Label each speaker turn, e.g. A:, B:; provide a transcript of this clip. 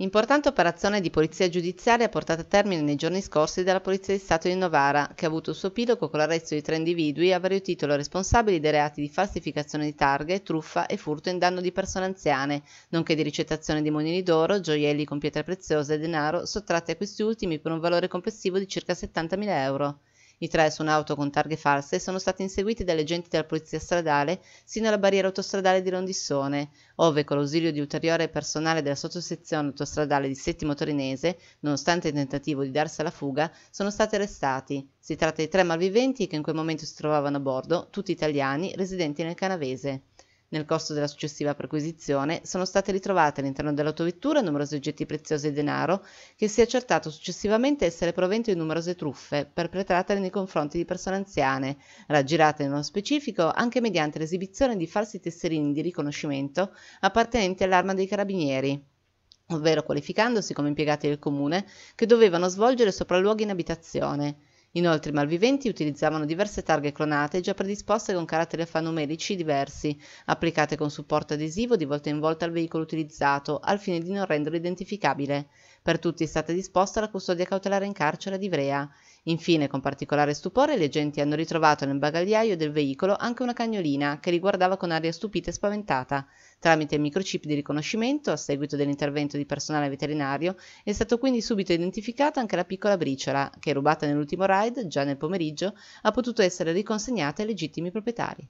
A: Importante operazione di polizia giudiziaria portata a termine nei giorni scorsi dalla Polizia di Stato di Novara, che ha avuto il suo epilogo con l'arresto di tre individui a vario titolo responsabili dei reati di falsificazione di targhe, truffa e furto in danno di persone anziane, nonché di ricettazione di monili d'oro, gioielli con pietre preziose e denaro sottratti a questi ultimi per un valore complessivo di circa 70.000 euro. I tre su un'auto con targhe false sono stati inseguiti da agenti della polizia stradale sino alla barriera autostradale di Rondissone, ove con l'ausilio di ulteriore personale della sottosezione autostradale di Settimo Torinese, nonostante il tentativo di darsi alla fuga, sono stati arrestati. Si tratta di tre malviventi che in quel momento si trovavano a bordo, tutti italiani, residenti nel Canavese. Nel corso della successiva perquisizione sono state ritrovate all'interno dell'autovettura numerosi oggetti preziosi e denaro che si è accertato successivamente essere provento di numerose truffe perpetrate nei confronti di persone anziane, raggirate nello specifico anche mediante l'esibizione di falsi tesserini di riconoscimento appartenenti all'arma dei carabinieri ovvero qualificandosi come impiegati del comune che dovevano svolgere sopralluoghi in abitazione. Inoltre i malviventi utilizzavano diverse targhe clonate già predisposte con caratteri alfanumerici diversi, applicate con supporto adesivo di volta in volta al veicolo utilizzato, al fine di non renderlo identificabile. Per tutti è stata disposta la custodia cautelare in carcere di Ivrea. Infine, con particolare stupore, le agenti hanno ritrovato nel bagagliaio del veicolo anche una cagnolina che li guardava con aria stupita e spaventata. Tramite il microchip di riconoscimento, a seguito dell'intervento di personale veterinario, è stato quindi subito identificata anche la piccola briciola che, rubata nell'ultimo ride, già nel pomeriggio, ha potuto essere riconsegnata ai legittimi proprietari.